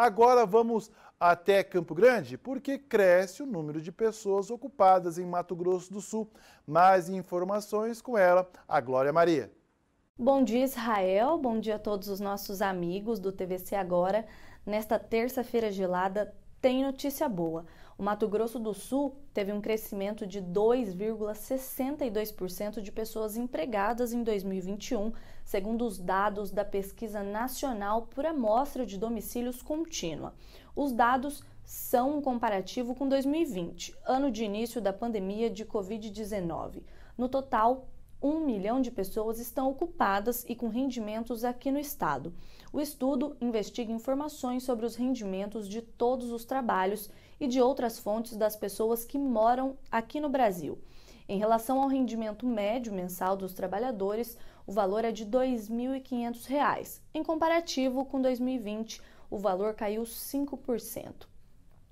Agora vamos até Campo Grande, porque cresce o número de pessoas ocupadas em Mato Grosso do Sul. Mais informações com ela, a Glória Maria. Bom dia, Israel. Bom dia a todos os nossos amigos do TVC Agora. Nesta terça-feira gelada, tem notícia boa. O Mato Grosso do Sul teve um crescimento de 2,62% de pessoas empregadas em 2021, segundo os dados da Pesquisa Nacional por Amostra de Domicílios Contínua. Os dados são um comparativo com 2020, ano de início da pandemia de Covid-19. No total, 1 milhão de pessoas estão ocupadas e com rendimentos aqui no estado. O estudo investiga informações sobre os rendimentos de todos os trabalhos e de outras fontes das pessoas que moram aqui no Brasil. Em relação ao rendimento médio mensal dos trabalhadores, o valor é de R$ 2.500. Em comparativo com 2020, o valor caiu 5%.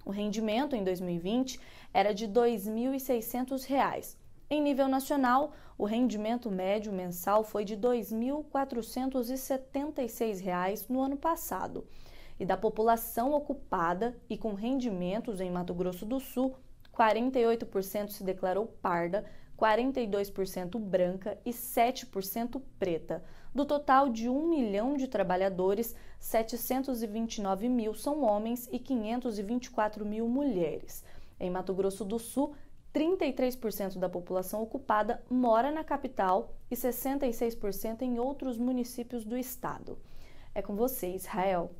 O rendimento em 2020 era de R$ 2.600. Em nível nacional, o rendimento médio mensal foi de R$ 2.476 no ano passado. E da população ocupada e com rendimentos em Mato Grosso do Sul, 48% se declarou parda, 42% branca e 7% preta. Do total de 1 milhão de trabalhadores, 729 mil são homens e 524 mil mulheres. Em Mato Grosso do Sul, 33% da população ocupada mora na capital e 66% em outros municípios do estado. É com você, Israel.